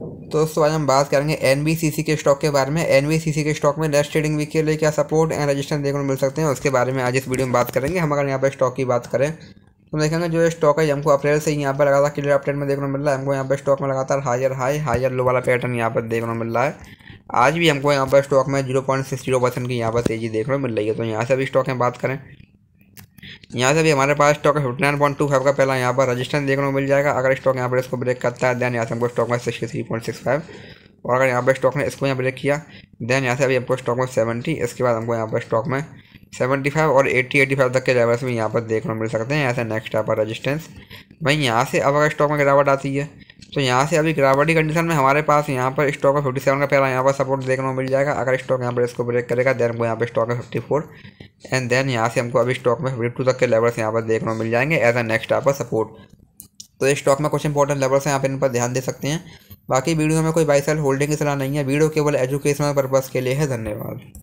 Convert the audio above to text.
तो दोस्तों आज हम बात करेंगे एन के स्टॉक के बारे में एन के स्टॉक में नेक्स्ट ट्रेडिंग वीक के लिए क्या सपोर्ट एंड रजिस्टेंस देखने को मिल सकते हैं उसके बारे में आज इस वीडियो में बात करेंगे हम अगर यहाँ पर स्टॉक की बात करें तो देखेंगे जो स्टॉक है हमको अप्रैल से ही यहाँ पर लगातार क्लियर अपडेट में देखने को मिल रहा है हमको यहाँ पर स्टॉक में लगातार हायर हाई हायर लो वाला पैटर्न यहाँ पर देखने को मिल रहा है आज भी हमको यहाँ पर स्टॉक में zero point six zero percent की यहाँ पर तेजी देखने को मिल रही है तो यहाँ से अभी स्टॉक में बात करें यहाँ से भी हमारे पास स्टॉक है fifty nine point two five का पहला यहाँ पर रजिस्टेंस देखने को मिल जाएगा अगर स्टॉक यहाँ पर इसको ब्रेक करता है देन यहाँ से हमको स्टॉक में sixty three point six five और अगर यहाँ पर स्टॉक ने इसको यहाँ ब्रेक किया देन यहाँ से अभी हमको स्टॉक में सेवेंटी इसके बाद हमको यहाँ पर स्टॉक में सेवेंटी फाइव और एट्टी एटी फाइव तक के लेवल्स में यहाँ पर देखने को मिल सकते हैं यहाँ से नेक्स्ट यहाँ पर रजिस्टेंस भाई यहाँ से अब अगर स्टॉक में गिरावट आती है तो यहाँ से अभी गिरावटी कंडीशन में हमारे पास यहाँ पर स्टॉक का फिफ्टी सेवन का पहला यहाँ पर सपोर्ट देखने को मिल जाएगा अगर स्टॉक यहाँ पर इसको ब्रेक करेगा देन हमको यहाँ पर स्टॉक है फिफ्टी फोर एंड देन यहाँ से हमको अभी स्टॉक में फिफ्टी टू तक के लेवल्स यहाँ पर देखने को मिल जाएंगे एज अ नेक्स्ट यहाँ पर सपोर्ट तो स्टॉक में कुछ इंपॉर्टेंट लेवल्स हैं आप इन पर ध्यान दे सकते हैं बाकी वीडियो में कोई बाई सेल होल्डिंग की सलाह नहीं है वीडियो केवल एजुकेशनल पर्पज़ के लिए है धन्यवाद